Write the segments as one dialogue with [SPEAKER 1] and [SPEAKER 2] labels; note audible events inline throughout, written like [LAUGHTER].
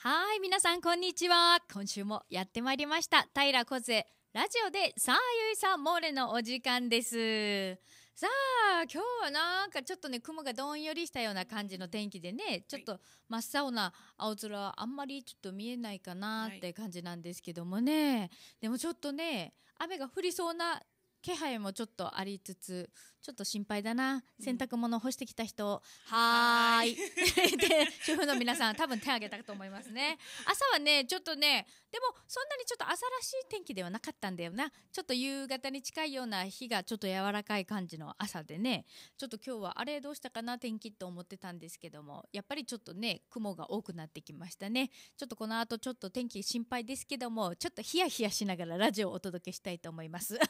[SPEAKER 1] はい、皆さんこんにちは。今週もやってまいりました。平小瀬ラジオでさあゆいさんモーレのお時間です。さあ今日はなんかちょっとね雲がどんよりしたような感じの天気でねちょっと真っ青な青空あんまりちょっと見えないかなって感じなんですけどもね、はい、でもちょっとね雨が降りそうな気配もちょっとありつつちょっと心配だな、洗濯物干してきた人、うん、はーい。[LAUGHS] で、主婦の皆さん、多分手挙げたと思いますね。朝はね、ちょっとね、でもそんなにちょっと朝らしい天気ではなかったんだよな。ちょっと夕方に近いような日がちょっと柔らかい感じの朝でね、ちょっと今日はあれどうしたかな、天気と思ってたんですけども、やっぱりちょっとね、雲が多くなってきましたね。ちょっとこの後ちょっと天気心配ですけども、ちょっとヒヤヒヤしながらラジオをお届けしたいと思います。[LAUGHS] は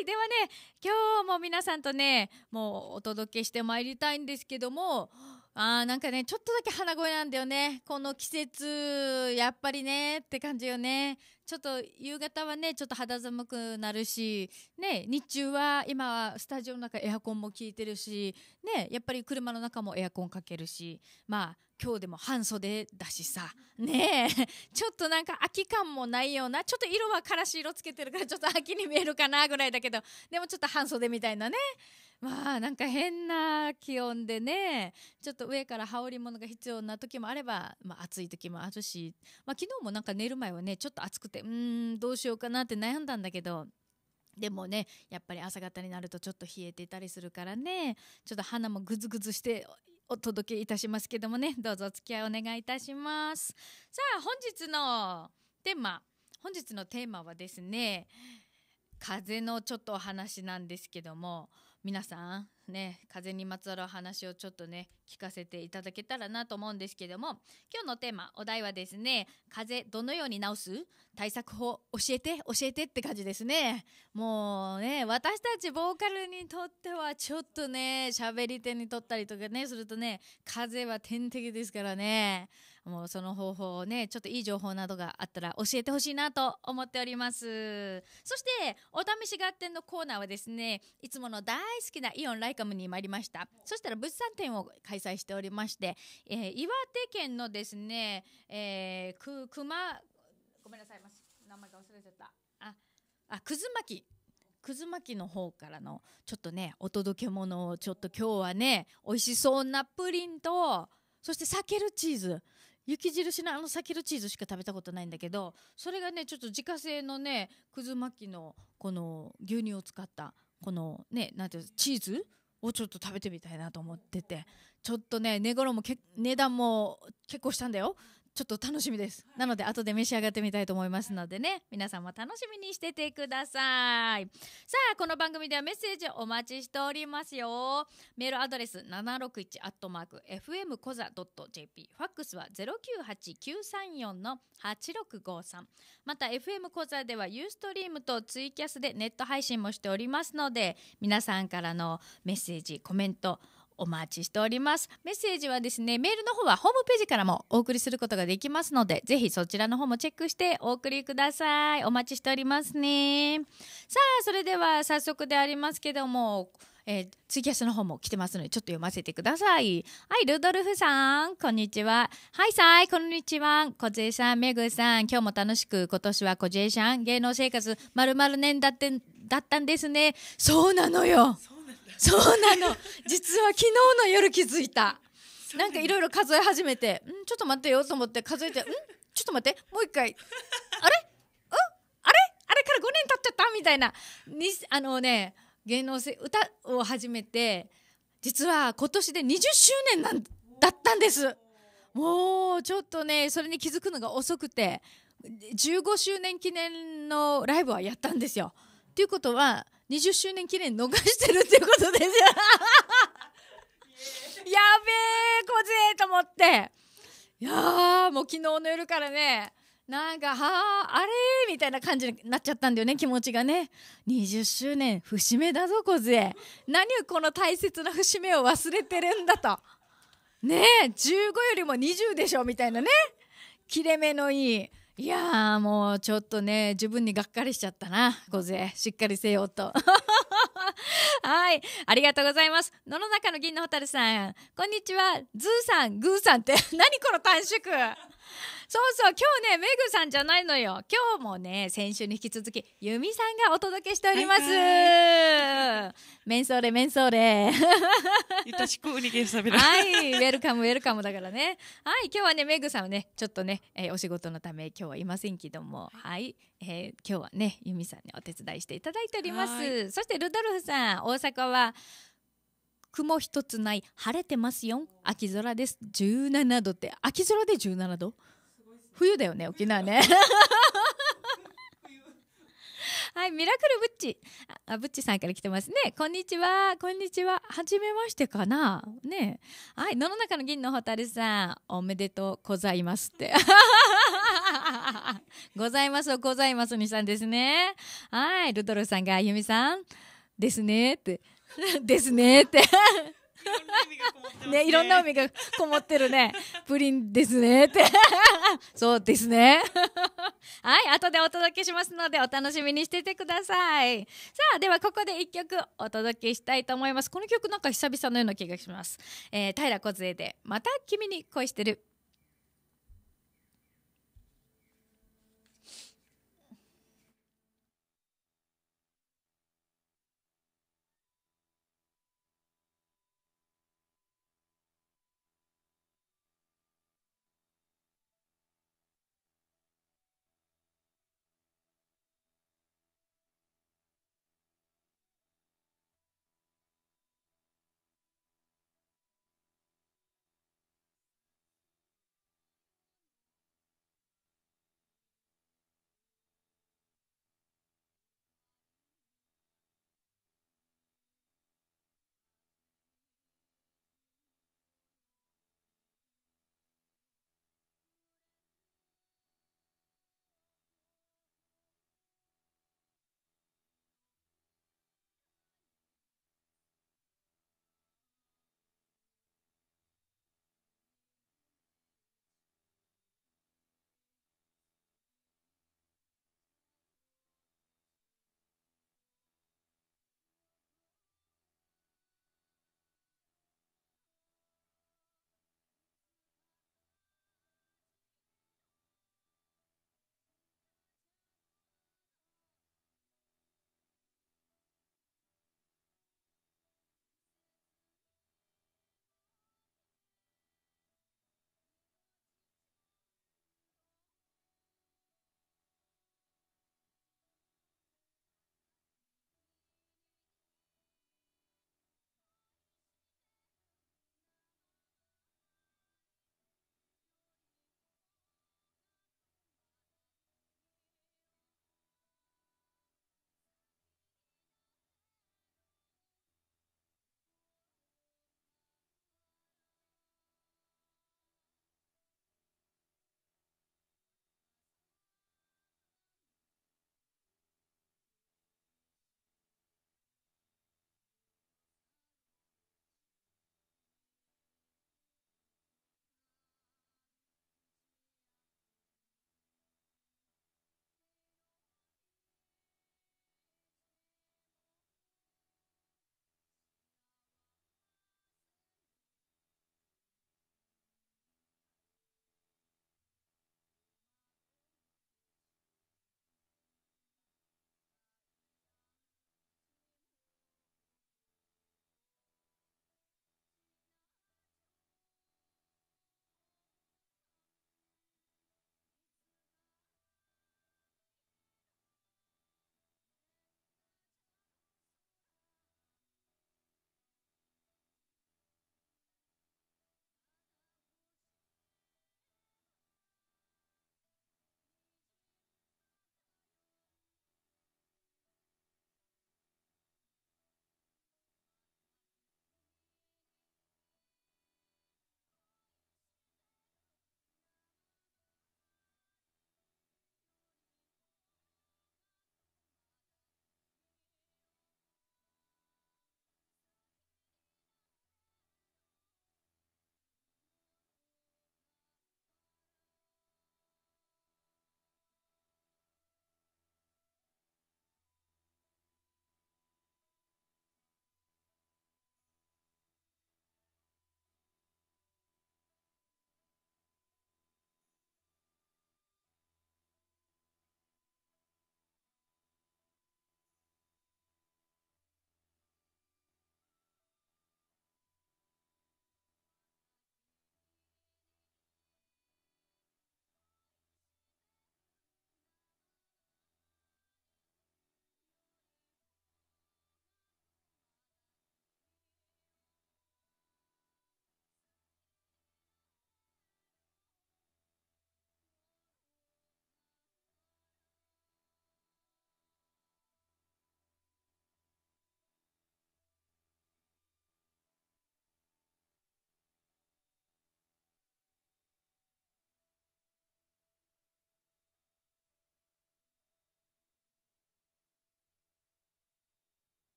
[SPEAKER 1] い、ではね、今日も皆皆さんとねもうお届けしてまいりたいんですけどもあーなんかねちょっとだけ鼻声なんだよねこの季節やっぱりねって感じよねちょっと夕方はねちょっと肌寒くなるしね日中は今はスタジオの中エアコンも効いてるしねやっぱり車の中もエアコンかけるしまあ今日でも半袖だしさねえ [LAUGHS] ちょっとなんか秋感もないようなちょっと色はからし色つけてるからちょっと秋に見えるかなぐらいだけどでもちょっと半袖みたいなねまあなんか変な気温でねちょっと上から羽織り物が必要な時もあれば、まあ、暑い時もあるし、まあ、昨日もなんか寝る前はねちょっと暑くてうーんどうしようかなって悩んだんだけど。でもねやっぱり朝方になるとちょっと冷えていたりするからねちょっと鼻もグズグズしてお届けいたしますけどもねどうぞお付き合いお願いいたしますさあ本日のテーマ本日のテーマはですね風のちょっとお話なんですけども皆さんね風にまつわるお話をちょっとね聞かせていただけたらなと思うんですけども今日のテーマお題はですね風どのように治す対策法教えて教えてって感じですねもうね私たちボーカルにとってはちょっとね喋り手にとったりとかねするとね風は天敵ですからねもうその方法をね、ちょっといい情報などがあったら教えてほしいなと思っております。そして、お試し合点のコーナーはですね、いつもの大好きなイオンライカムに参りました。そしたら物産展を開催しておりまして、えー、岩手県のですね、えー、く、熊、ごめんなさい、名前が忘れちゃった。あ、あ、くず巻き。くず巻きの方からのちょっとねお届け物をちょっと今日はね美味しそうなプリンとそしてサけるチーズ雪印のあのサキュチーズしか食べたことないんだけどそれがねちょっと自家製のねくず巻きのこの牛乳を使ったこのねなんていうチーズをちょっと食べてみたいなと思っててちょっとね寝頃もけ値段も結構したんだよちょっと楽しみです。なので、後で召し上がってみたいと思いますのでね、皆さんも楽しみにしててください。さあ、この番組ではメッセージをお待ちしておりますよ。メールアドレス761アットマーク FM コザ .jp。ファックスは098934-8653。また、FM コザではユーストリームとツイキャスでネット配信もしておりますので、皆さんからのメッセージ、コメント、お待ちしておりますメッセージはですねメールの方はホームページからもお送りすることができますのでぜひそちらの方もチェックしてお送りくださいお待ちしておりますねさあそれでは早速でありますけどもえー、ツイキャスの方も来てますので、ちょっと読ませてください。はい、ルドルフさん、こんにちは。はい、さい、こんにちは。小杖さん、めぐさん、今日も楽しく、今年は小杖さん、芸能生活、まるまる年だって、だったんですね。そうなのよ。そうなの [LAUGHS] 実は昨日の夜気づいたなんかいろいろ数え始めてんちょっと待ってよと思って数えてんちょっと待ってもう一回 [LAUGHS] あれうんあれあれから5年経っちゃったみたいなにあのね芸能性歌を始めて実は今年で20周年なんだったんですもうちょっとねそれに気づくのが遅くて15周年記念のライブはやったんですよ。ということは20周年記念逃してるっていうことですよ [LAUGHS] やべえこぜえと思っていやもう昨日の夜からねなんかはああれみたいな感じになっちゃったんだよね気持ちがね20周年節目だぞこぜ何をこの大切な節目を忘れてるんだとねえ15よりも20でしょみたいなね切れ目のいいいやーもうちょっとね自分にがっかりしちゃったな小勢しっかりせよと [LAUGHS] はいありがとうございます野の中の銀の蛍さんこんにちはズーさんグーさんって [LAUGHS] 何この短縮そうそう今日ねめぐさんじゃないのよ今日もね先週に引き続き由美さんがお届けしております、メンソーレメンソーレはいウェルカムウェルカムだからねはい今日はねめぐさんはねちょっとね、えー、お仕事のため今日はいませんけどもはい、えー、今日はね由美さんにお手伝いしていただいておりますそしてルドルフさん大阪は雲一つない晴れてますよ秋空です17度って秋空で17度冬だよね沖縄ね [LAUGHS] はいミラクルブッチあブッチさんから来てますねこんにちはこんにちは初めましてかなねはい野の中の銀の蛍さんおめでとうございますって [LAUGHS] ございますございますにさんですねはいルドルさんがあゆみさんですねって [LAUGHS] ですねってね、いろんな海がこもってるね。プリンですねって [LAUGHS] そうですねはい、後でお届けしますので、お楽しみにしててください。さあ、ではここで一曲お届けしたいと思います。この曲なんか久々のような気がします。えー、平梢で、また君に恋してる。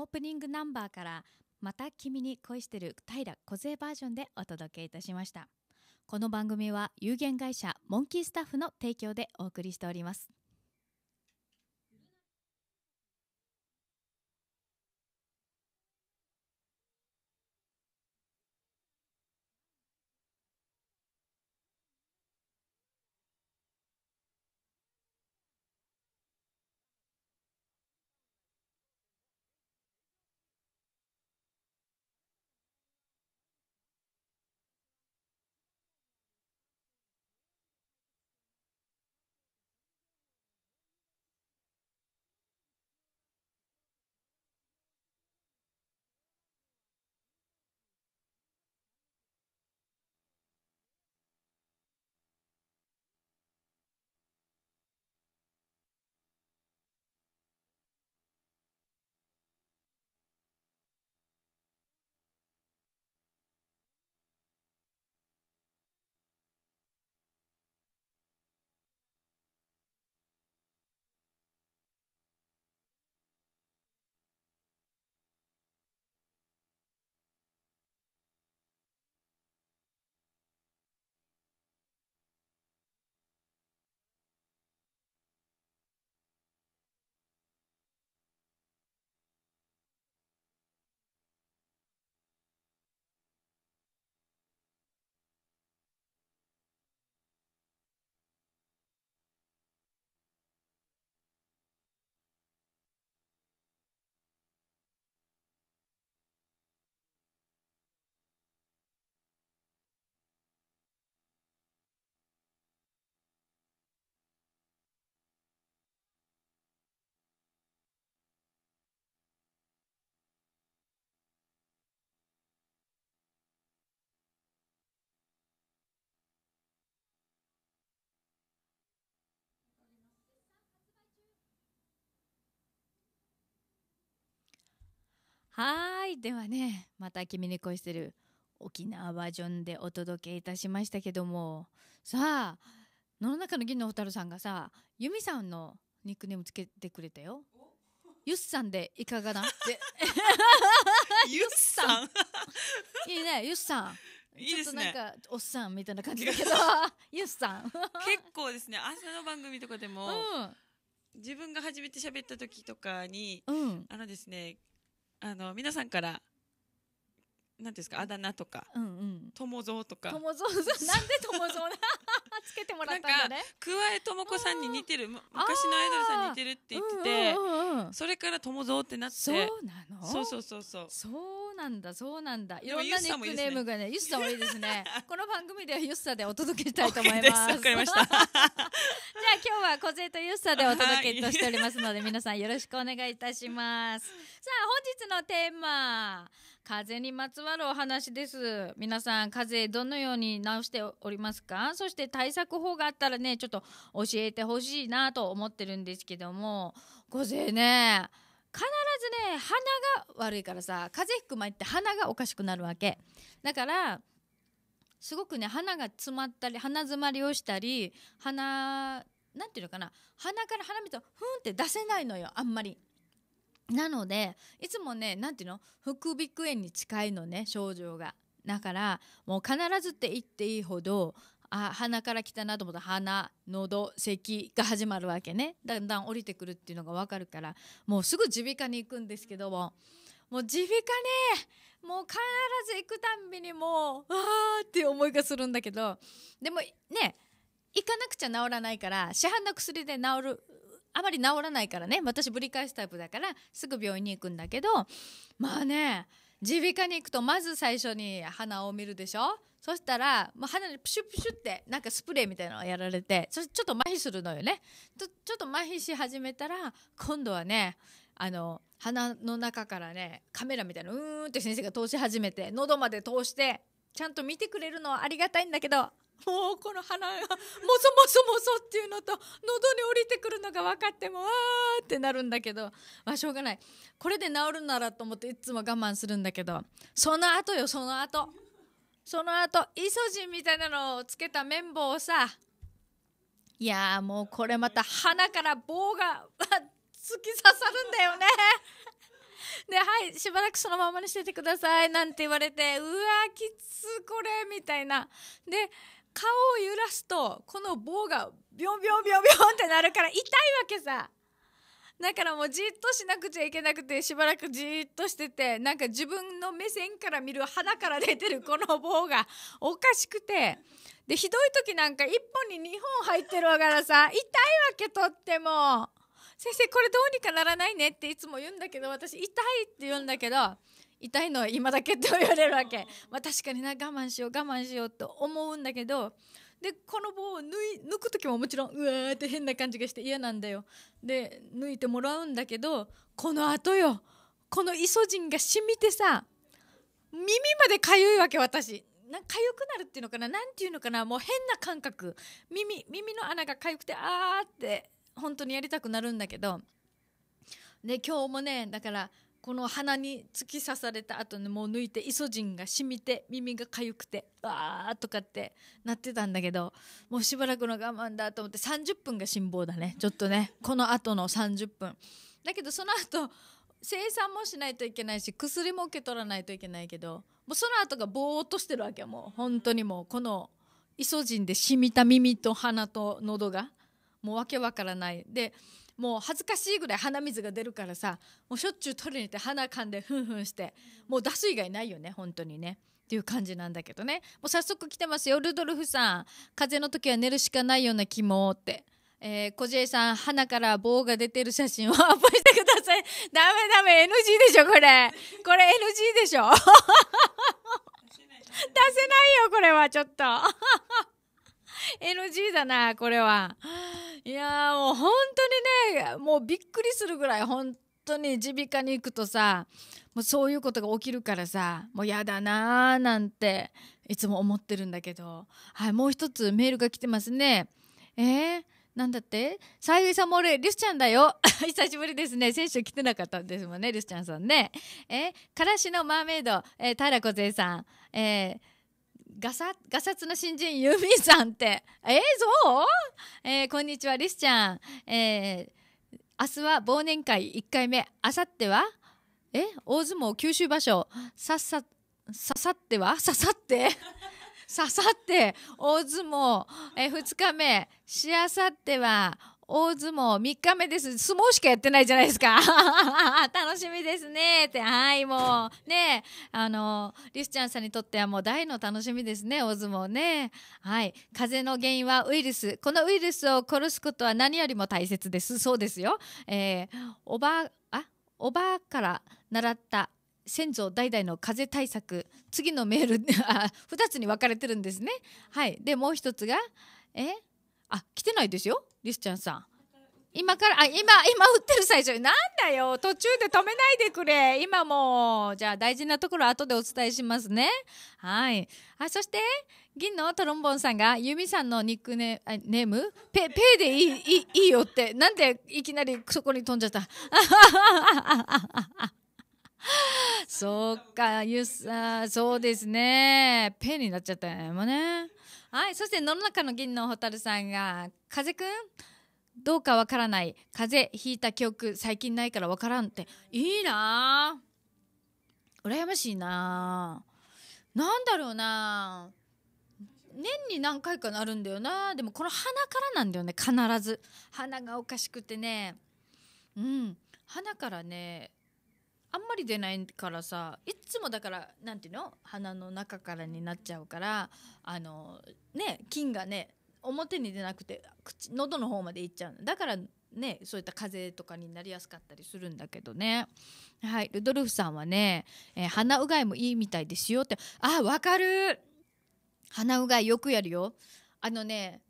[SPEAKER 1] オープニングナンバーからまた君に恋してる平梢バージョンでお届けいたしましたこの番組は有限会社モンキースタッフの提供でお送りしておりますはいではねまた君に恋してる沖縄バージョンでお届けいたしましたけどもさあ野の中の銀の蛍さんがさ由美さんのニックネームつけてくれたよ。ユスさんでいかがなって。ユスさん。いいね、ユスさん。
[SPEAKER 2] いいですね。な
[SPEAKER 1] んかおっさんみたいな感じだけど、ゆっさん。結構ですね、朝の番組とかでも、うん、自分が初めて喋った時とかに、うん、あのですね、あの皆さんからなんですかあだ名とか、うんうん、友蔵とか友蔵 [LAUGHS] なんで友蔵な [LAUGHS] つけてもらったんだね桑江智子さんに似てる昔のアイドルさんに似てるって言ってて、うんうんうん、それから友蔵ってなってそうなのそうそうそうそうそうなんだそうなんだいろんなニックネームがねゆっさもいいですね [LAUGHS] この番組ではゆっさでお届けしたいと思いますわかりましたじゃあ今日は小勢とゆっさでお届けとしておりますので皆さんよろしくお願いいたしますさあ本日のテーマ風にまつわるお話です。皆さん、風邪どのように治しておりますかそして対策法があったらね、ちょっと教えてほしいなと思ってるんですけども、午前ね、必ずね、鼻が悪いからさ、風邪ひく前って鼻がおかしくなるわけ。だから、すごくね、鼻が詰まったり、鼻詰まりをしたり、鼻、なんていうのかな、鼻から鼻水をふんって出せないのよ、あんまり。なのでいつもね何ていうの副鼻腔炎に近いのね症状が。だからもう必ずって言っていいほどあ鼻から来たなと思ったら鼻喉咳が始まるわけねだんだん降りてくるっていうのが分かるからもうすぐ耳鼻科に行くんですけどももう耳鼻科ねもう必ず行くたんびにもうあーって思いがするんだけどでもね行かなくちゃ治らないから市販の薬で治るあまり治らないからね私ぶり返すタイプだからすぐ病院に行くんだけどまあね耳鼻科に行くとまず最初に鼻を見るでしょそしたら、まあ、鼻にプシュプシュってなんかスプレーみたいなのをやられてそちょっと麻痺するのよねちょちょっと麻痺し始めたら今度はねあの鼻の中からねカメラみたいなうーんって先生が通し始めて喉まで通してちゃんと見てくれるのはありがたいんだけどもうこの鼻がもそもそもそっていうのと喉に降りてくるのが分かってもあーってなるんだけどまあしょうがないこれで治るならと思っていつも我慢するんだけどその後よその後その後イソジンみたいなのをつけた綿棒をさいやもうこれまた鼻から棒が突き刺さるんだよね [LAUGHS] ではいしばらくそのままにしててくださいなんて言われてうわきつこれみたいなで顔を揺らすとこの棒がビョンビョンビョンビョンってなるから痛いわけさだからもうじっとしなくちゃいけなくてしばらくじっとしててなんか自分の目線から見る鼻から出てるこの棒がおかしくてでひどい時なんか1本に2本入ってるわからさ痛いわけとっても先生これどうにかならないねっていつも言うんだけど私痛いって言うんだけど痛いのは今だけって言われるわけ、まあ、確かにな我慢しよう我慢しようと思うんだけどでこの棒を抜い抜く時ももちろんうわーって変な感じがして嫌なんだよで抜いてもらうんだけどこの後よこのイソジンが染みてさ耳までかゆいわけ私な痒くなるっていうのかな何ていうのかなもう変な感覚耳耳の穴が痒くてあーって本当にやりたくなるんだけどで今日もねだからこの鼻に突き刺された後にもう抜いてイソジンが染みて耳が痒くてわーとかってなってたんだけどもうしばらくの我慢だと思って30分が辛抱だねちょっとねこの後の30分だけどその後生産もしないといけないし薬も受け取らないといけないけどもうその後がぼーっとしてるわけよもう本当にもうこのイソジンで染みた耳と鼻と喉がもうわけわからないでもう恥ずかしいぐらい鼻水が出るからさもうしょっちゅう取りに行って鼻かんでふんふんしてもう出す以外ないよね本当にね。っていう感じなんだけどねもう早速来てますよルドルフさん風邪の時は寝るしかないような気もって。えー、小じさん、鼻から棒が出てる写真をアップしてください。ダメダメ、NG でしょ、これ。これ NG でしょ。[LAUGHS] 出せないよ、これは、ちょっと。NG だな、これは。いやもう本当にね、もうびっくりするぐらい、本当に耳鼻科に行くとさ、もうそういうことが起きるからさ、もうやだなーなんて、いつも思ってるんだけど。はい、もう一つメールが来てますね。えー、なんだってさゆいさんも俺、リスちゃんだよ。[LAUGHS] 久しぶりですね。選手来てなかったんですもんね、リスちゃんさんね。えー、からしのマーメイド、えー、平小さん。えーガサガサツの新人ユミさんってえー、そう、えー、こんにちはリスちゃん、えー、明日は忘年会1回目あさってはえ大相撲九州場所さっさ刺さっては刺さって刺 [LAUGHS] さって大相撲え2日目しあさっては大相撲3日目です。相撲しかやってないじゃないですか。[LAUGHS] 楽しみですね。って、はい、もう、ね、あの、リスちゃんさんにとってはもう大の楽しみですね、大相撲ね。はい。風邪の原因はウイルス。このウイルスを殺すことは何よりも大切です。そうですよ。えー、おば、あ、おばから習った先祖代々の風邪対策。次のメール、2 [LAUGHS] つに分かれてるんですね。はい。で、もう1つが、えあ、来てないですよ。リスちゃんさん今からあ今今売ってる最初なんだよ途中で止めないでくれ今もうじゃあ大事なところ後でお伝えしますねはいあそして銀のトロンボンさんがユミさんのニックネームペペイでいいいいいいよってなんでいきなりそこに飛んじゃった [LAUGHS] そうかユさそうですねペイになっちゃったよねはい、そして野の中の銀の蛍さんが、風くんどうかわからない。風邪ひいた記憶、最近ないからわからんって。いいなぁ。羨ましいなぁ。なんだろうな年に何回かなるんだよなでもこの鼻からなんだよね必ず鼻がおかしくてねうん鼻からねあんまり出ないからさいつもだからなんていうの鼻の中からになっちゃうからあのね菌がね表に出なくて口喉の方までいっちゃうだからねそういった風邪とかになりやすかったりするんだけどねはいルドルフさんはね、えー、鼻うがいもいいみたいですよってあわかる鼻うがいよくやるよあのね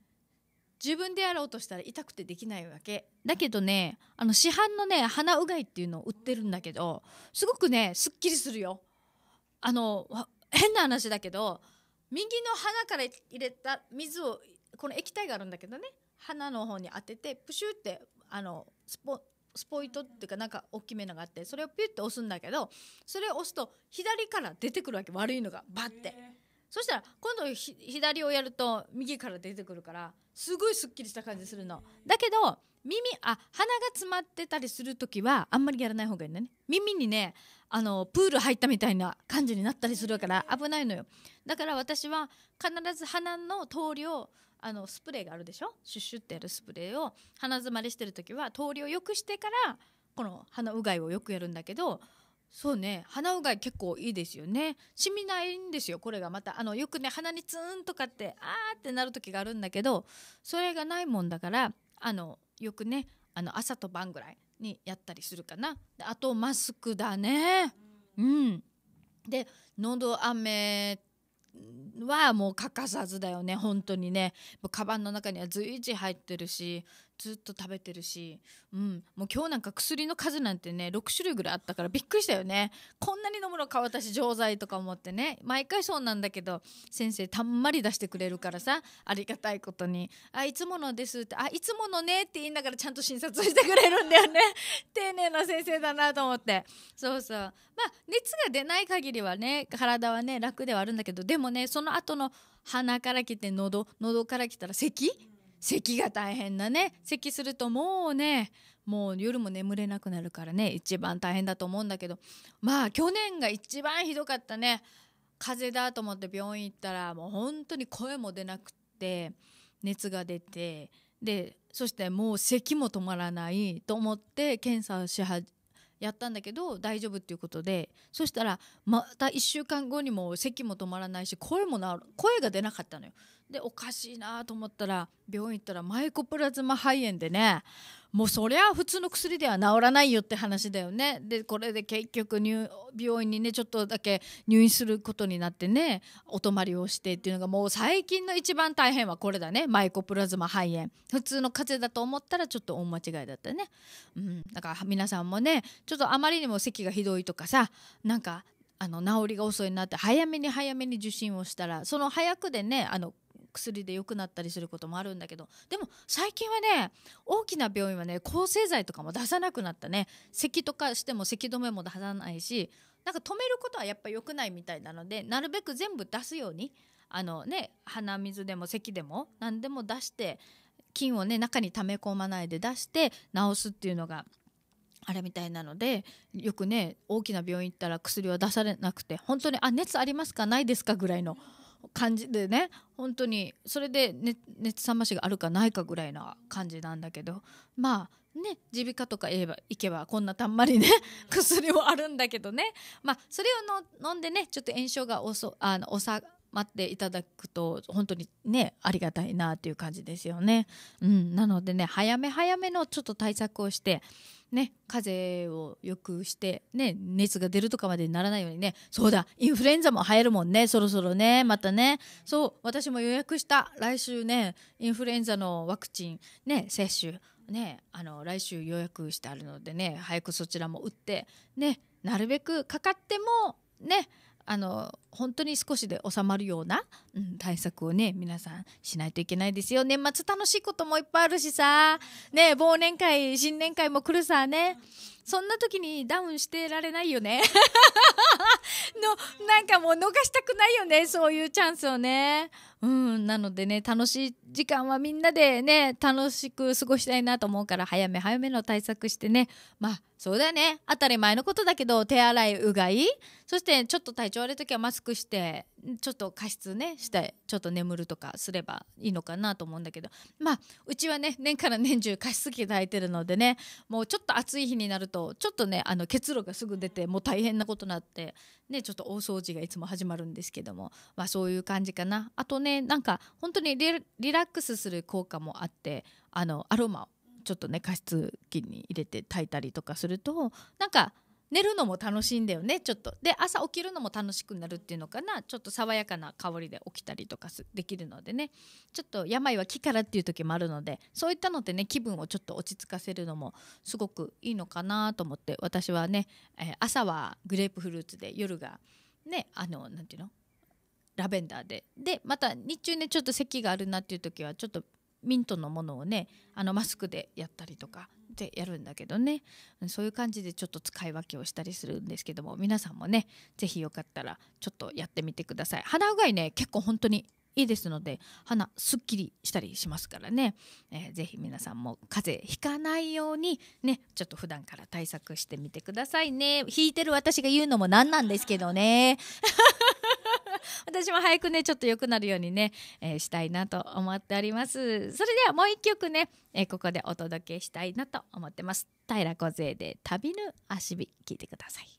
[SPEAKER 1] 自分でやろうとしたら痛くてできないわけだけどねあの市販のね鼻うがいっていうのを売ってるんだけどすごくねすっきりするよあの変な話だけど右の鼻から入れた水をこの液体があるんだけどね鼻の方に当ててプシュってあのスポスポイトっていうかなんか大きめのがあってそれをピュッて押すんだけどそれを押すと左から出てくるわけ悪いのがバッてそしたら今度左をやると右から出てくるからすごいすっきりした感じするのだけど耳あ鼻が詰まってたりする時はあんまりやらない方がいいんだね耳にねあのプール入ったみたいな感じになったりするから危ないのよだから私は必ず鼻の通りをあのスプレーがあるでしょシュッシュってやるスプレーを鼻詰まりしてる時は通りを良くしてからこの鼻うがいをよくやるんだけどそうね鼻うがい結構いいですよねしみないんですよこれがまたあのよくね鼻にツーンとかってあーってなる時があるんだけどそれがないもんだからあのよくねあの朝と晩ぐらいにやったりするかなあとマスクだねうんで喉飴はもう欠かさずだよね本当にねカバンの中には随時入ってるしずっと食べてるし、うん、もう今日なんか薬の数なんてね6種類ぐらいあったからびっくりしたよねこんなに飲むのか私錠剤とか思ってね毎回そうなんだけど先生たんまり出してくれるからさありがたいことに「あいつものです」って「あいつものね」って言いながらちゃんと診察してくれるんだよね [LAUGHS] 丁寧な先生だなと思ってそうそうまあ熱が出ない限りはね体はね楽ではあるんだけどでもねその後の鼻から来て喉喉から来たら咳咳が大変だね咳するともうねもう夜も眠れなくなるからね一番大変だと思うんだけどまあ去年が一番ひどかったね風邪だと思って病院行ったらもう本当に声も出なくって熱が出てでそしてもう咳も止まらないと思って検査をしはやったんだけど大丈夫っていうことでそしたらまた1週間後にも咳も止まらないし声も声が出なかったのよでおかしいなと思ったら病院行ったらマイコプラズマ肺炎でねもうそりゃ普通の薬では治らないよって話だよねでこれで結局入病院にねちょっとだけ入院することになってねお泊まりをしてっていうのがもう最近の一番大変はこれだねマイコプラズマ肺炎普通の風邪だと思ったらちょっと大間違いだったね、うん、だから皆さんもねちょっとあまりにも咳がひどいとかさなんかあの治りが遅いなって早めに早めに受診をしたらその早くでねあの薬で良くなったりすることもあるんだけどでも最近はね大きな病院はね抗生剤とかも出さなくなったね咳とかしても咳止めも出さないしなんか止めることはやっぱ良くないみたいなのでなるべく全部出すようにあの、ね、鼻水でも咳でも何でも出して菌をね中に溜め込まないで出して治すっていうのがあれみたいなのでよくね大きな病院行ったら薬は出されなくて本当に「あ熱ありますかないですか?」ぐらいの感じでね本当にそれで熱熱冷ましがあるかないかぐらいな感じなんだけどまあね耳鼻科とか言えば行けばこんなたんまりね薬もあるんだけどねまあそれをの飲んでねちょっと炎症がおそあのおさ待っていただくと本当にねありがたいなという感じですよね。うん、なのでね早め早めのちょっと対策をして、ね、風邪をよくして、ね、熱が出るとかまでにならないようにねそうだインフルエンザも流行るもんねそろそろねまたねそう私も予約した来週ねインフルエンザのワクチン、ね、接種、ね、あの来週予約してあるのでね早くそちらも打って、ね、なるべくかかってもねあの本当に少しで収まるような、うん、対策をね皆さんしないといけないですよ年末楽しいこともいっぱいあるしさね忘年会新年会も来るさね。そんな時にダウンしてられないよね [LAUGHS] のなんかもう逃したくないよねそういうチャンスをねうんなのでね楽しい時間はみんなでね楽しく過ごしたいなと思うから早め早めの対策してねまあそうだね当たり前のことだけど手洗いうがいそしてちょっと体調悪い時はマスクしてちょっと加湿ねしてちょっと眠るとかすればいいのかなと思うんだけどまあうちはね年から年中加湿器炊いてるのでねもうちょっと暑い日になるとちょっとねあの結露がすぐ出てもう大変なことになってねちょっと大掃除がいつも始まるんですけどもまあそういう感じかなあとねなんか本当にリラックスする効果もあってあのアロマをちょっとね加湿器に入れて炊いたりとかするとなんか寝るのも楽しいんだよねちょっとで朝起きるのも楽しくなるっていうのかなちょっと爽やかな香りで起きたりとかできるのでねちょっと病は木からっていう時もあるのでそういったのでね気分をちょっと落ち着かせるのもすごくいいのかなと思って私はね、えー、朝はグレープフルーツで夜がねあの何て言うのラベンダーででまた日中ねちょっと咳があるなっていう時はちょっとミントのものをねあのマスクでやったりとかでやるんだけどねそういう感じでちょっと使い分けをしたりするんですけども皆さんもね是非よかったらちょっとやってみてください鼻うがいね結構本当にいいですので鼻すっきりしたりしますからね、えー、皆さんも風邪ひかないようにねちょっと普段から対策してみてくださいね引いてる私が言うのも何なんですけどね [LAUGHS] 私も早くねちょっと良くなるようにね、えー、したいなと思っておりますそれではもう一曲ね、えー、ここでお届けしたいなと思ってます平小勢で旅ぬ足火聞いてください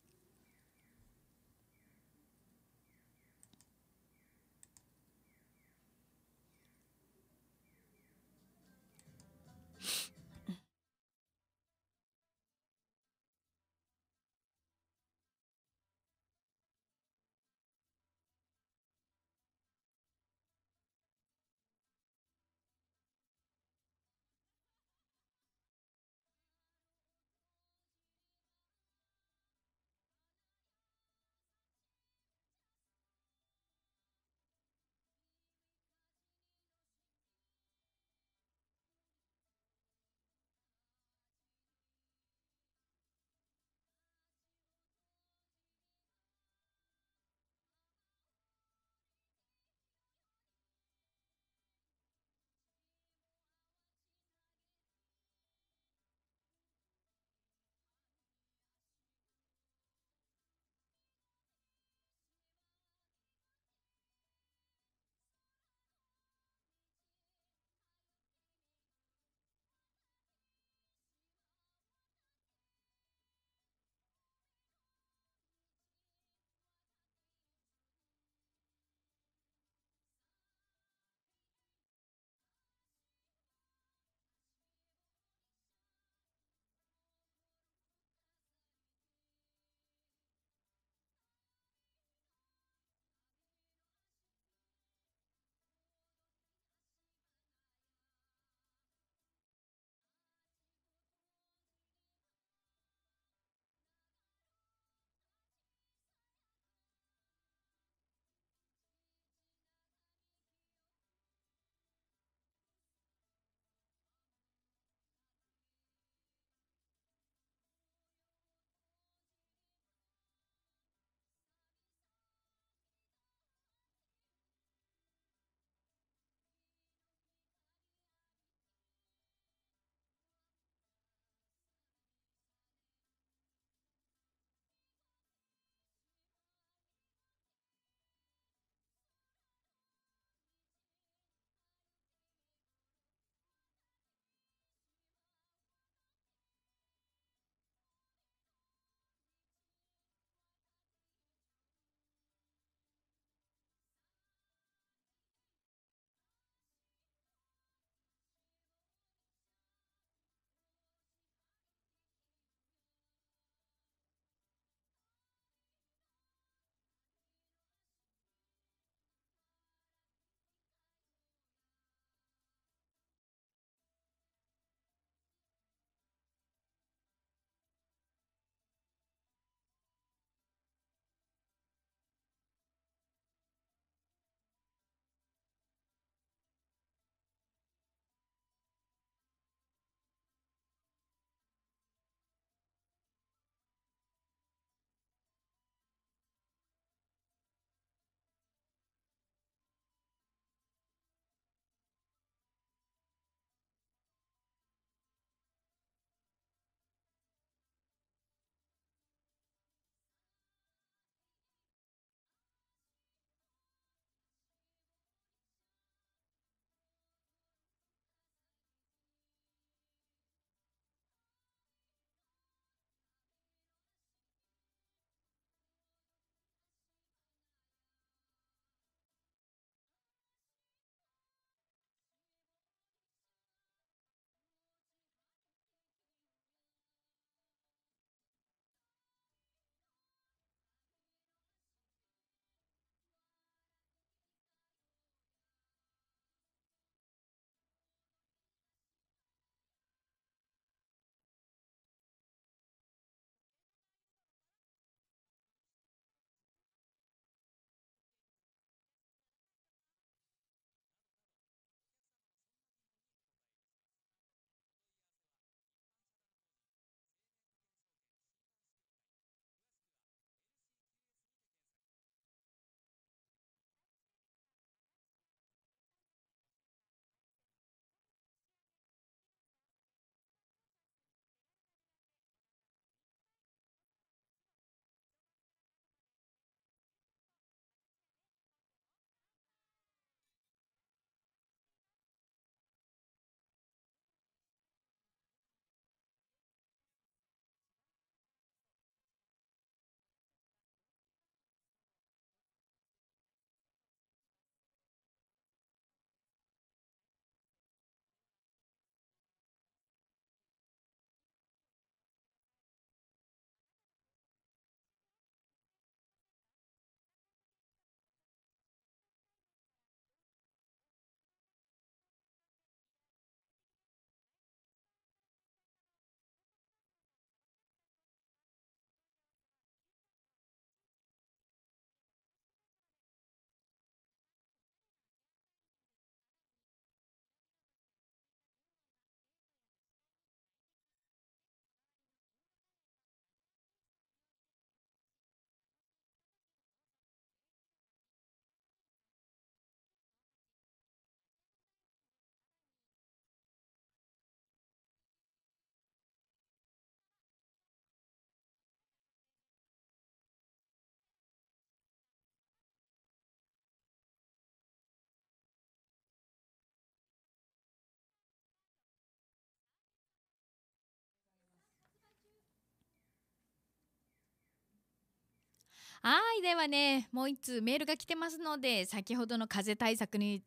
[SPEAKER 1] はいではねもう一通メールが来てますので先ほどの風対策に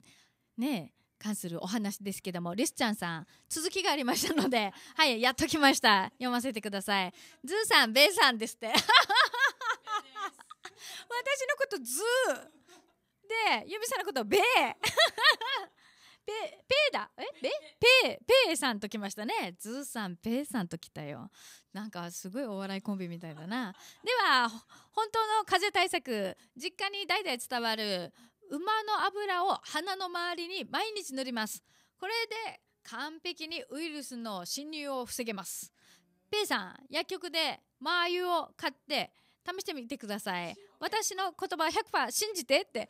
[SPEAKER 1] ね関するお話ですけどもリスちゃんさん続きがありましたので [LAUGHS] はいやっときました読ませてくださいズーさんベイさんですって私のことズーでユミさんのことベイ [LAUGHS] ペペーだえペペーペさんときましたねズーさんペーさんときたよなんかすごいお笑いコンビみたいだなでは本当の風邪対策実家に代々伝わる馬の油を鼻の周りに毎日塗りますこれで完璧にウイルスの侵入を防げますペイさん薬局でマー油を買って試してみてください私の言葉100%信じてって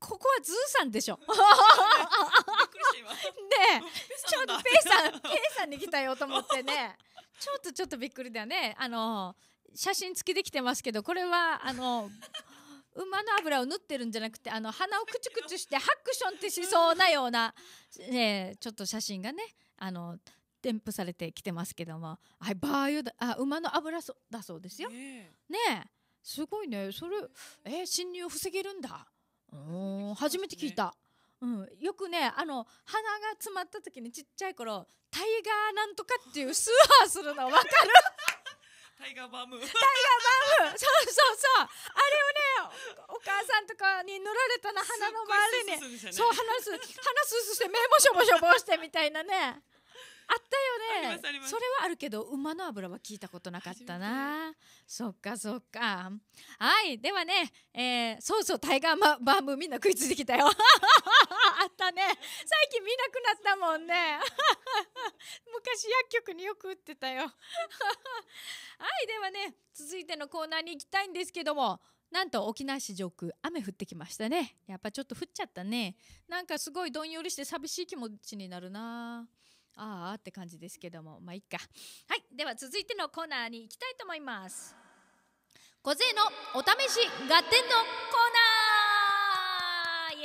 [SPEAKER 1] ここはズーさんでしょ。[LAUGHS] ねちょっとペイさん、ペイさんに来たよと思ってね。ちょっとちょっとびっくりだよね。あの写真付きできてますけど、これはあの。馬の油を塗ってるんじゃなくてあの鼻をクチュクチュしてハクションってしそうなような、ね、ちょっと写真がねあの添付されてきてますけどもあバーだあ馬の油そだそうですよ。ねえ、すごいねそれえ侵入を防げるんだ。初めて聞いた。うん、よくねあの鼻が詰まった時にちっちゃい頃タイガーなんとかっていうスーハーするの分かる
[SPEAKER 2] [LAUGHS] タイガーバム [LAUGHS] タイガーバムそうそうそ
[SPEAKER 1] うあれをねお母さんとかに塗られたの鼻の周りに、ね、そう鼻す鼻すすして目もしょぼしょぼしてみたいなねあったよねそれはあるけど馬の油は聞いたことなかったなそっかそっかはいではね、えー、そうそうタイガーマバームみんな食いついてきたよ [LAUGHS] あったね最近見なくなったもんね [LAUGHS] 昔薬局によく売ってたよ [LAUGHS] はいではね続いてのコーナーに行きたいんですけどもなんと沖縄市上空雨降ってきましたねやっぱちょっと降っちゃったねなんかすごいどんよりして寂しい気持ちになるなああって感じですけどもまあいっかはいでは続いてのコーナーに行きたいと思います小勢のお試し合点のコーナーイ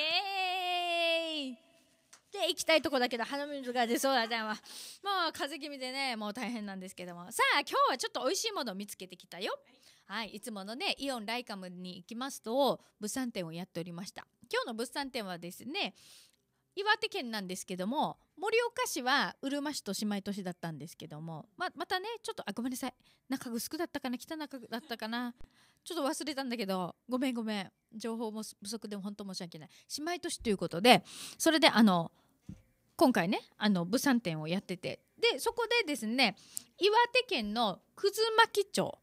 [SPEAKER 1] エーイで行きたいとこだけど鼻水が出そうだじゃんわもう風邪気味でねもう大変なんですけどもさあ今日はちょっと美味しいものを見つけてきたよはい、いつものねイオンライカムに行きますと物産展をやっておりました今日の物産展はですね岩手県なんですけども盛岡市はうるま市と姉妹都市だったんですけども、ままたねちょっとあごめんなさい中くだったかな北中だったかなちょっと忘れたんだけどごめんごめん情報も不足でも本当申し訳ない姉妹都市ということでそれであの今回ねあの物産展をやっててでそこでですね岩手県の葛巻町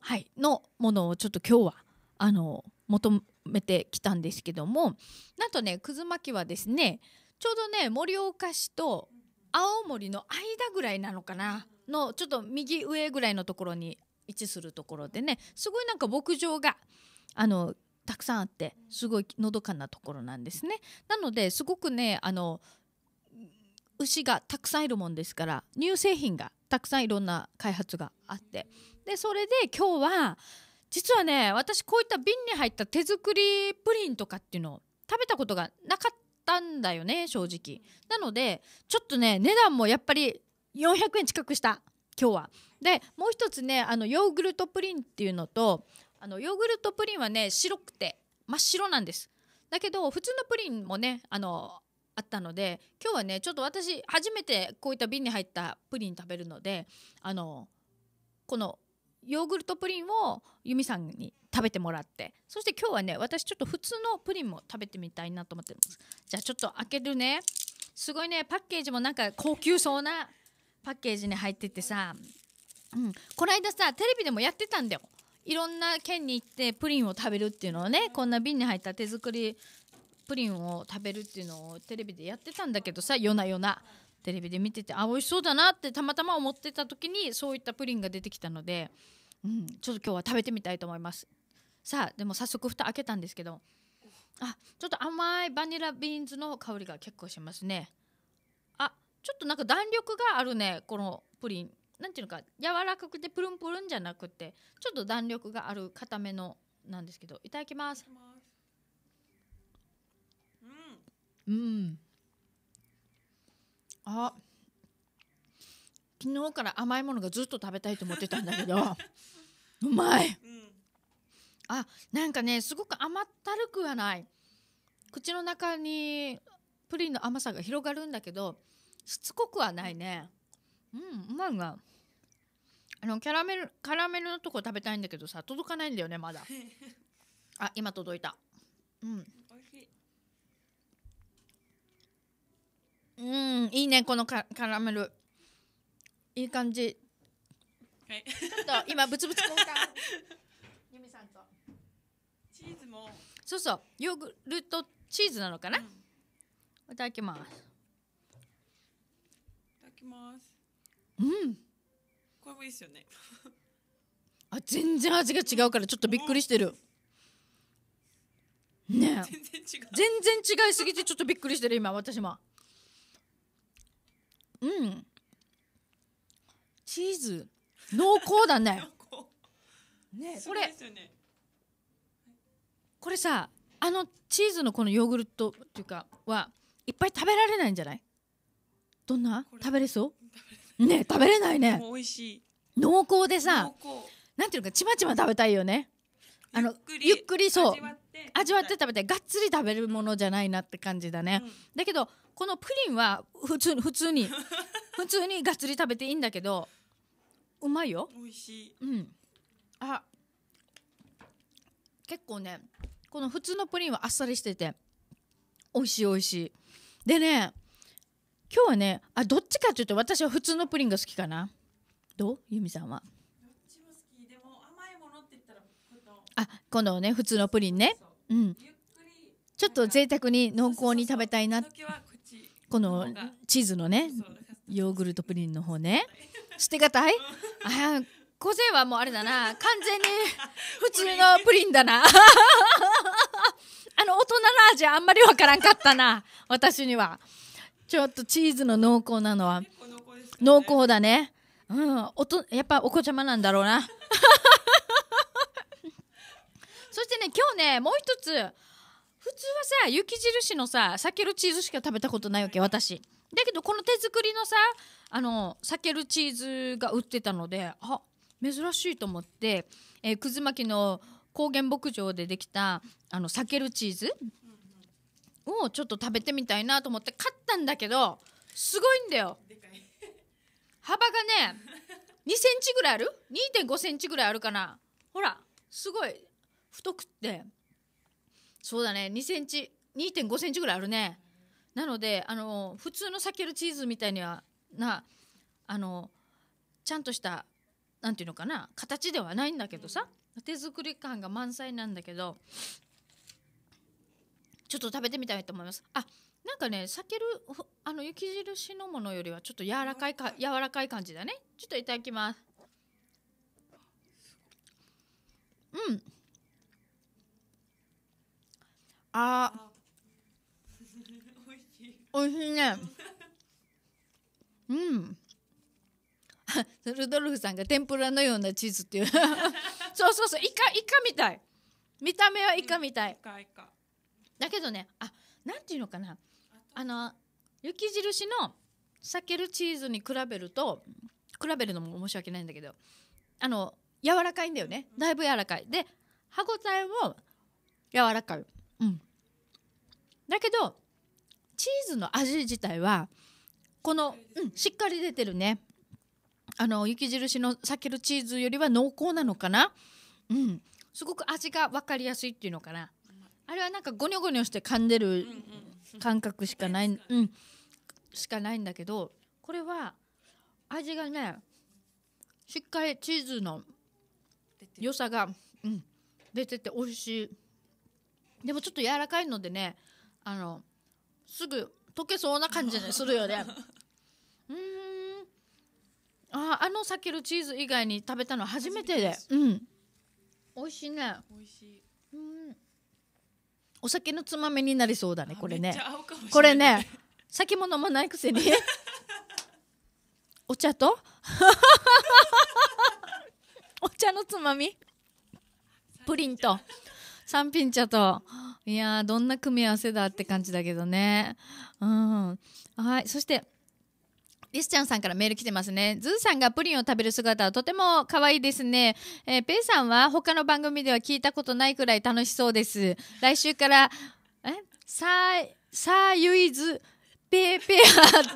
[SPEAKER 1] はいのものをちょっと今日はあのもめてきたんですけどもなんとねくず巻きはですねちょうどね盛岡市と青森の間ぐらいなのかなのちょっと右上ぐらいのところに位置するところでねすごいなんか牧場があのたくさんあってすごいのどかなところなんですね。なのですごくねあの牛がたくさんいるもんですから乳製品がたくさんいろんな開発があってでそれで今日は実はね私こういった瓶に入った手作りプリンとかっていうのを食べたことがなかったんだよね正直なのでちょっとね値段もやっぱり400円近くした今日はでもう一つねあのヨーグルトプリンっていうのとあのヨーグルトプリンはね白くて真っ白なんですだけど普通のプリンもねあのあったので今日はねちょっと私初めてこういった瓶に入ったプリン食べるのであのこのヨーグルトプリンをユミさんに食べてもらってそして今日はね私ちょっと普通のプリンも食べてみたいなと思ってますじゃあちょっと開けるねすごいねパッケージもなんか高級そうなパッケージに入っててさ、うん、この間さテレビでもやってたんだよいろんな県に行ってプリンを食べるっていうのをねこんな瓶に入った手作りプリンを食べるっていうのをテレビでやってたんだけどさ夜な夜なテレビで見ててあ美味しそうだなってたまたま思ってた時にそういったプリンが出てきたのでうん、ちょっと今日は食べてみたいと思いますさあでも早速蓋開けたんですけどあちょっと甘いバニラビーンズの香りが結構しますねあちょっとなんか弾力があるねこのプリンなんていうのか柔らかくてプルンプルンじゃなくてちょっと弾力がある固めのなんですけどいただきますうん、うん、あ昨日から甘いものがずっと食べたいと思ってたんだけど [LAUGHS] うまい、うん、あなんかねすごく甘ったるくはない口の中にプリンの甘さが広がるんだけどしつこくはないねうんうまいわあのキャラメルカラメルのとこ食べたいんだけどさ届かないんだよねまだ [LAUGHS] あ今届いたうんうんいいねこのカラメルいい感じ。はい、ちょっと今ブツブツ交換。ゆみさんと。チーズも。そうそう、ヨーグルトチーズなのかな。うん、いただきます。い
[SPEAKER 2] ただきます。うん。これもいいですよね。
[SPEAKER 1] あ、全然味が違うから、ちょっとびっくりしてる。ね全然違う。全然違いすぎて、ちょっとびっくりしてる、今、私も。うん。チーズ濃厚だねねこれ、ね、これさあのチーズのこのヨーグルトっていうかはいっぱい食べられないんじゃないどんな食べれそうね食べれないね美味しい濃厚でさなんていうかちまちま食べたいよねあのゆっくりそう味わって食べてがっつり食べるものじゃないなって感じだね、うん、だけどこのプリンは普通普通に [LAUGHS] 普通にがっつり食べていいんだけどうまいよ美味しいうんあ結構ねこの普通のプリンはあっさりしてて美味しい美味しいでね今日はねあどっちかっていうと私は普通のプリンが好きかなどう由美さんはっあこのね普通のプリンねうんちょっと贅沢に濃厚に食べたいなこのチーズのねヨーグルトプリンの方ね捨てがたいあ個性はもうあれだな完全に [LAUGHS] 普通のプリンだな [LAUGHS] あの大人の味あんまりわからんかったな私にはちょっとチーズの濃厚なのは、濃厚だねうんやっぱお子ちゃまなんだろうな [LAUGHS] そしてね今日ねもう一つ普通はさ雪印のさ避けるチーズしか食べたことないわけ私だけどこの手作りのさあの裂けるチーズが売ってたのであ珍しいと思って、えー、くず巻きの高原牧場でできたあの裂けるチーズをちょっと食べてみたいなと思って買ったんだけどすごいんだよ幅がね2センチぐらいある2.5センチぐらいあるかなほらすごい太くってそうだね2センチ2.5センチぐらいあるねなのであの普通の避けるチーズみたいにはなあのちゃんとしたなんていうのかな形ではないんだけどさ手作り感が満載なんだけどちょっと食べてみたいと思います。あなんかね避けるあの雪印のものよりはちょっと柔らかいか柔らかい感じだねちょっといただきますうんあおいしいね。うん。[LAUGHS] ルドルフさんが天ぷらのようなチーズっていう [LAUGHS] そうそうそうイカイカみたい見た目はイカみたい、だけどねあなんていうのかなあの雪印の避けるチーズに比べると比べるのも申し訳ないんだけどあの柔らかいんだよねだいぶ柔らかいで歯ごたえも柔らかい、うん、だけどチーズの味自体はこの、うん、しっかり出てるねあの雪印のさけるチーズよりは濃厚なのかなうんすごく味が分かりやすいっていうのかなあれはなんかゴニョゴニョして噛んでる感覚しかない、うん、しかないんだけどこれは味がねしっかりチーズの良さが、うん、出てて美味しいでもちょっと柔らかいのでねあのすぐ溶けそうな感じにするよね [LAUGHS] うんああの避けるチーズ以外に食べたの初めてでうん美味しいね美味しいうんお酒のつまみになりそうだねこれねこれね酒も飲まないくせに [LAUGHS] お茶と [LAUGHS] お茶のつまみプリント三品茶と。いやどんな組み合わせだって感じだけどね。うん。はい。そして、リスちゃんさんからメール来てますね。ズーさんがプリンを食べる姿はとても可愛いですね。えー、ペイさんは他の番組では聞いたことないくらい楽しそうです。来週から、えさあ、さあゆいず、ペーペ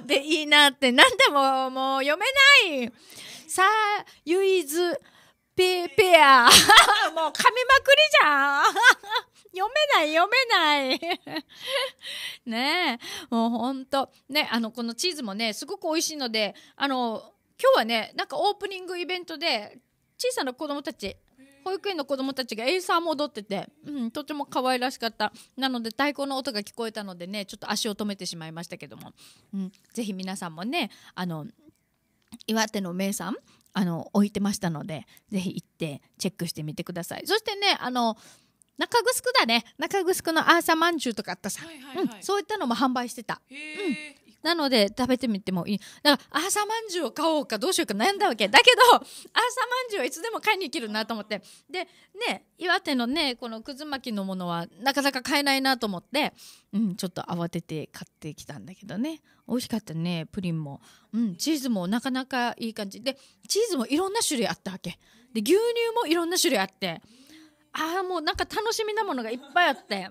[SPEAKER 1] っでいいなって、なんでももう読めないさあ、ゆいず、ペーペア。もう噛みまくりじゃん [LAUGHS] 読めない読めない [LAUGHS] ねえ、もうほんと。ね、あの、このチーズもね、すごく美味しいので、あの、今日はね、なんかオープニングイベントで、小さな子供たち、保育園の子供たちがエイサーも踊ってて、うん、とても可愛らしかった。なので太鼓の音が聞こえたのでね、ちょっと足を止めてしまいましたけども、うん、ぜひ皆さんもね、あの、岩手の名産、あの置いてましたのでぜひ行ってチェックしてみてくださいそしてねあの中城だね中城のアーサまんじゅうとかあったさ、そういったのも販売してた、うん、なので、食べてみてもいい。だから、朝まんじゅうを買おうかどうしようか悩んだわけ。だけど、朝まんじゅうはいつでも買いに行けるなと思って。で、ね、岩手のね、このくず巻きのものはなかなか買えないなと思って、うん、ちょっと慌てて買ってきたんだけどね。美味しかったね、プリンも。うん、チーズもなかなかいい感じ。で、チーズもいろんな種類あったわけ。で、牛乳もいろんな種類あって。ああ、もうなんか楽しみなものがいっぱいあって。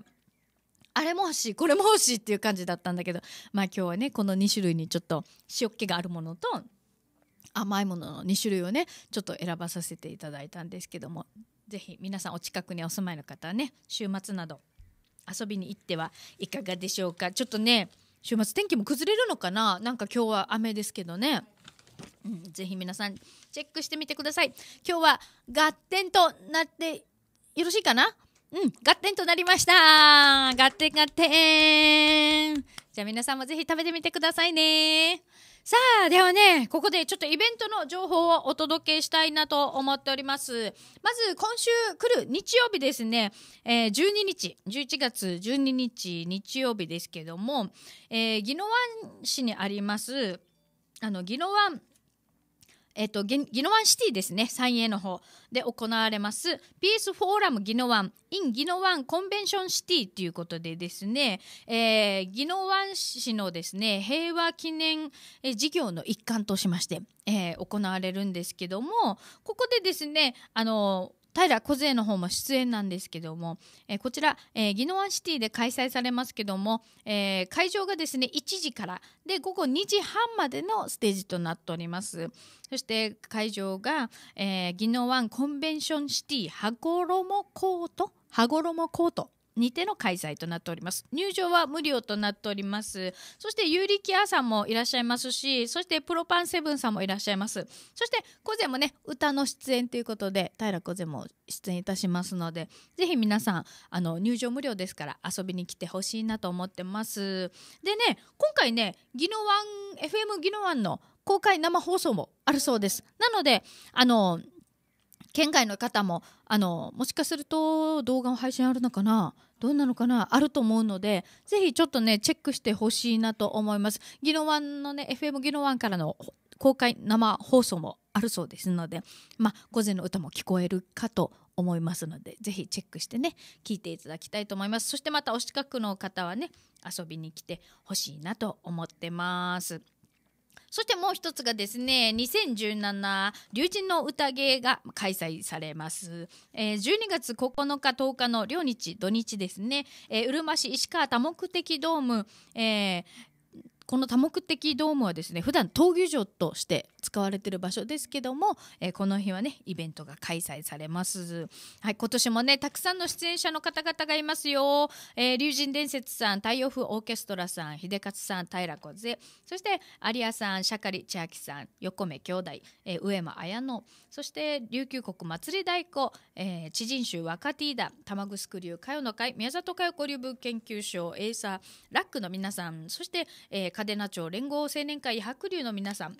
[SPEAKER 1] あれも欲しいこれも欲しいっていう感じだったんだけどまあ今日はねこの2種類にちょっと塩っ気があるものと甘いものの2種類をねちょっと選ばさせていただいたんですけども是非皆さんお近くにお住まいの方はね週末など遊びに行ってはいかがでしょうかちょっとね週末天気も崩れるのかななんか今日は雨ですけどね、うん、ぜひ皆さんチェックしてみてください今日は合点となってよろしいかなうん、合点となりました合点合点じゃあ皆さんもぜひ食べてみてくださいねさあ、ではね、ここでちょっとイベントの情報をお届けしたいなと思っております。まず、今週来る日曜日ですね、えー、12日、11月12日日曜日ですけども、えー、宜野湾市にあります、あの、宜野湾えっと、ギノワンシティですね、三栄の方で行われます、ピースフォーラムギノワン、インギノワンコンベンションシティということでですね、えー、ギノワン市のですね、平和記念事業の一環としまして、えー、行われるんですけども、ここでですね、あの、平小勢の方も出演なんですけども、えー、こちら、えー、宜野湾シティで開催されますけども、えー、会場がですね1時からで午後2時半までのステージとなっておりますそして会場が、えー、宜野湾コンベンションシティ羽衣コート羽衣コートにての開催となっております入場は無料となっておりますそしてユーリキアさんもいらっしゃいますしそしてプロパンセブンさんもいらっしゃいますそして午前もね歌の出演ということで平午前も出演いたしますのでぜひ皆さんあの入場無料ですから遊びに来てほしいなと思ってますでね今回ねギノワン FM ギノワンの公開生放送もあるそうですなのであの県外の方もあのもしかすると動画の配信あるのかなどうなのかなあると思うのでぜひちょっとねチェックしてほしいなと思いますギノワンのね FM ギノワンからの公開生放送もあるそうですのでまあ午前の歌も聞こえるかと思いますのでぜひチェックしてね聞いていただきたいと思いますそしてまたお近くの方はね遊びに来てほしいなと思ってますそしてもう一つがですね、2017竜神の宴が開催されます。えー、12月9日、10日の両日、土日ですね、うるま市石川多目的ドーム、えー、この多目的ドームはですね普段闘牛場として使われている場所ですけども、えー、この日はねイベントが開催されます。はい今年もねたくさんの出演者の方々がいますよ。えー、神伝説さん、太陽風オーケストラさん、秀勝さん、平子勢そして有谷さん、シャカリ千秋さん、横目兄弟、えー、上間綾乃、そして琉球国祭り太鼓、えー、知人衆若ティーダ、玉城クリュー佳代の会、宮里佳代子流文研究所、エイサー、ラックの皆さん、そして、えー、嘉手納町連合青年会白龍の皆さん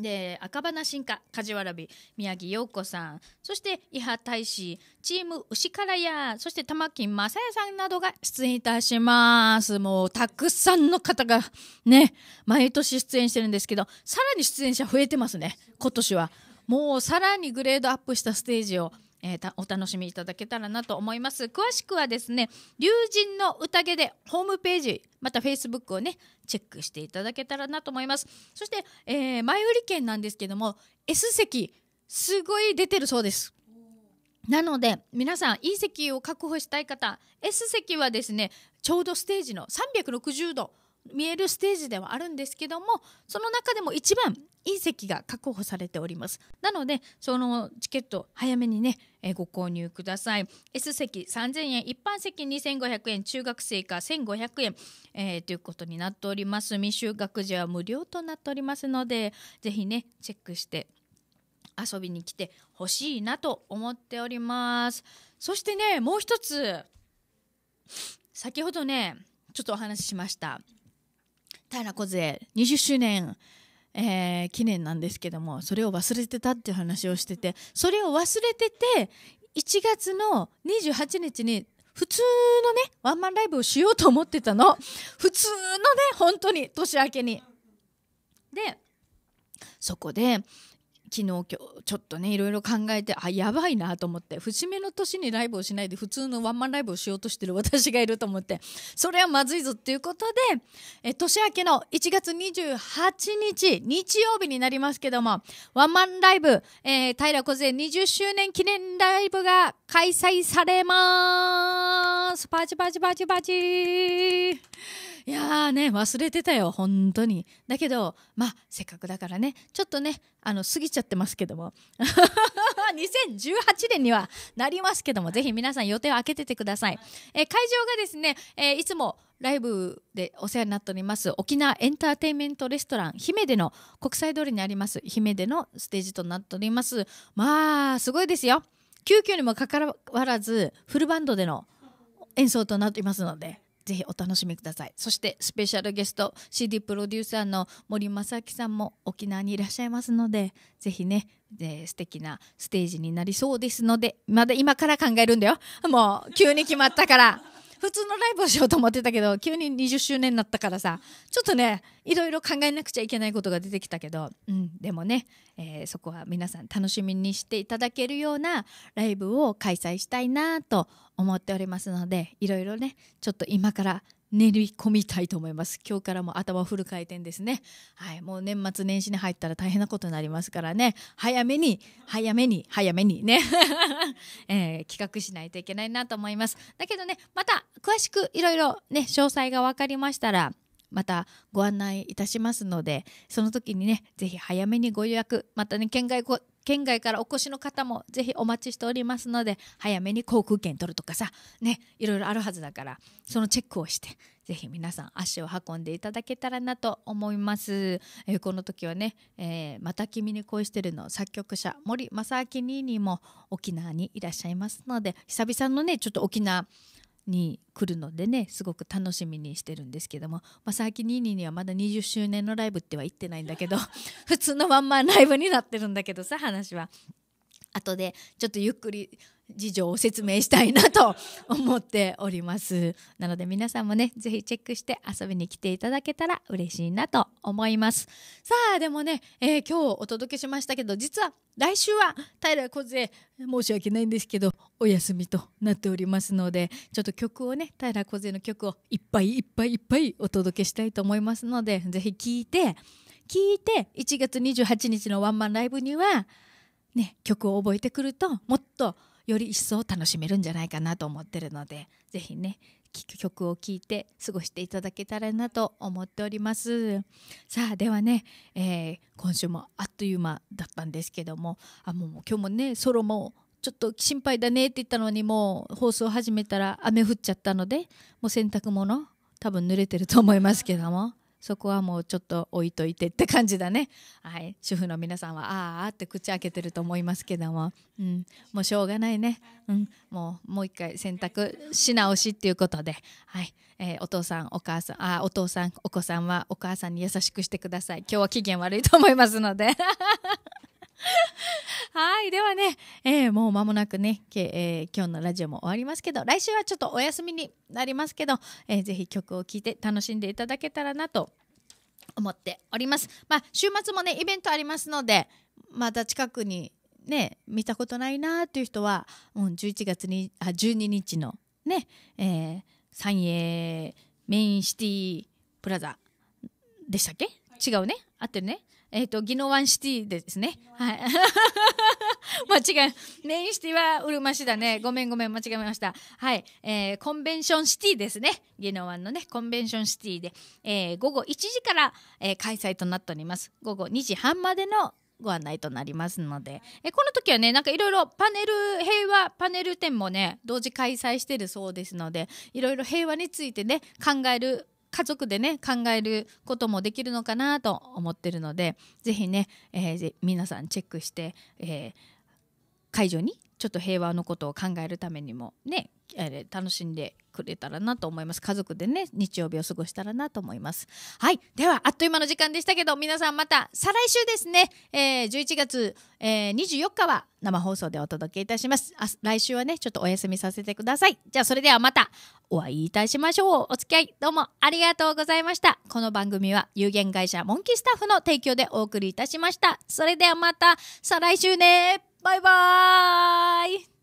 [SPEAKER 1] で赤花進化梶原美宮城陽子さんそして伊波大使チーム牛からやそして玉木雅也さんなどが出演いたしますもうたくさんの方がね毎年出演してるんですけどさらに出演者増えてますね今年はもうさらにグレードアップしたステージをえー、お楽しみいただけたらなと思います詳しくはですね龍神の宴でホームページまた Facebook をねチェックしていただけたらなと思いますそして、えー、前売り券なんですけども S 席すごい出てるそうですなので皆さんい席を確保したい方 S 席はですねちょうどステージの360度見えるステージではあるんですけどもその中でも一番いい席が確保されておりますなのでそのチケット早めにね、えご購入ください S 席3000円一般席2500円中学生以下1500円、えー、ということになっております未就学児は無料となっておりますのでぜひねチェックして遊びに来てほしいなと思っておりますそしてねもう一つ先ほどねちょっとお話ししました平梢20周年、えー、記念なんですけどもそれを忘れてたっていう話をしててそれを忘れてて1月の28日に普通のねワンマンライブをしようと思ってたの普通のね本当に年明けに。でそこで、昨日今日ちょっとねいろいろ考えてあやばいなと思って節目の年にライブをしないで普通のワンマンライブをしようとしてる私がいると思ってそれはまずいぞっていうことでえ年明けの1月28日日曜日になりますけどもワンマンライブ、えー、平小勢20周年記念ライブが開催されますパチパチパチパチいやーね忘れてたよ本当にだけどまあせっかくだからねちょっとねあの過ぎちゃってますけども2018年 [LAUGHS] にはなりますけどもぜひ皆さん予定を空けててください、えー、会場がですね、えー、いつもライブでお世話になっております沖縄エンターテインメントレストラン姫での国際通りにあります姫でのステージとなっておりますまあすごいですよ急遽にもかかわらずフルバンドでの演奏となっていますのでぜひお楽しみくださいそしてスペシャルゲスト CD プロデューサーの森正明さんも沖縄にいらっしゃいますのでぜひね、えー、素敵なステージになりそうですのでまだ今から考えるんだよもう急に決まったから普通のライブをしようと思ってたけど急に20周年になったからさちょっとねいろいろ考えなくちゃいけないことが出てきたけど、うん、でもね、えー、そこは皆さん楽しみにしていただけるようなライブを開催したいなと思っておりますのでいろいろねちょっと今から練り込みたいと思います今日からも頭フル回転ですねはいもう年末年始に入ったら大変なことになりますからね早めに早めに早めにね、[LAUGHS] えー、企画しないといけないなと思いますだけどねまた詳しくいろいろね詳細が分かりましたらまたご案内いたしますのでその時にねぜひ早めにご予約またね県外県外からお越しの方もぜひお待ちしておりますので早めに航空券取るとかさねいろいろあるはずだからそのチェックをしてぜひ皆さん足を運んでいただけたらなと思います、えー、この時はね、えー、また君に恋してる」の作曲者森正明兄にも沖縄にいらっしゃいますので久々のねちょっと沖縄に来るのでねすごく楽しみにしてるんですけども、まあ、佐伯ニーニーにはまだ20周年のライブっては行ってないんだけど [LAUGHS] 普通のワンマンライブになってるんだけどさ話は。後でちょっとゆっくり事情を説明したいなと思っております [LAUGHS] なので皆さんもね是非チェックして遊びに来ていただけたら嬉しいなと思いますさあでもね、えー、今日お届けしましたけど実は来週は平梢申し訳ないんですけどお休みとなっておりますのでちょっと曲をね平梢の曲をいっぱいいっぱいいっぱいお届けしたいと思いますので是非聴いて聴いて1月28日のワンマンライブにはね曲を覚えてくるともっとより一層楽しめるんじゃないかなと思ってるので是非ね曲を聴いて過ごしていただけたらなと思っておりますさあではね、えー、今週もあっという間だったんですけどもあもう今日もねソロもちょっと心配だねって言ったのにもう放送始めたら雨降っちゃったのでもう洗濯物多分濡れてると思いますけどもそこはもうちょっと置いといてって感じだね、はい、主婦の皆さんはああって口開けてると思いますけども、うん、もうしょうがないね、うん、もうもう一回洗濯し直しっていうことで、はいえー、お父さんお母さんあお父さんお子さんはお母さんに優しくしてください今日は機嫌悪いと思いますので [LAUGHS] はい。ではね、えー、もう間もなくね、えー、今日のラジオも終わりますけど、来週はちょっとお休みになりますけど、えー、ぜひ曲を聴いて楽しんでいただけたらなと思っております。まあ、週末もね、イベントありますので、また近くにね、見たことないなーいう人は、うん、11月に、あ、12日のね、えー、三栄メインシティプラザでしたっけ、はい、違うね合ってるねえっ、ー、と、ギノワンシティですね。はい。[LAUGHS] 間違い。メインシティはうるま市だね。ごめんごめん、間違えました。はい。えー、コンベンションシティですね。ギノワンのね、コンベンションシティで、えー、午後1時から、えー、開催となっております。午後2時半までのご案内となりますので、えこの時はね、なんかいろいろパネル、平和パネル展もね、同時開催してるそうですので、いろいろ平和についてね、考える家族でね考えることもできるのかなと思ってるので是非ね、えー、皆さんチェックして、えー、会場にちょっと平和のことを考えるためにもね楽しんでくれたらなと思います家族でね日曜日を過ごしたらなと思いますはいではあっという間の時間でしたけど皆さんまた再来週ですね、えー、11月、えー、24日は生放送でお届けいたしますあ来週はねちょっとお休みさせてくださいじゃあそれではまたお会いいたしましょうお付き合いどうもありがとうございましたこの番組は有限会社モンキースタッフの提供でお送りいたしましたそれではまた再来週ねバイバーイ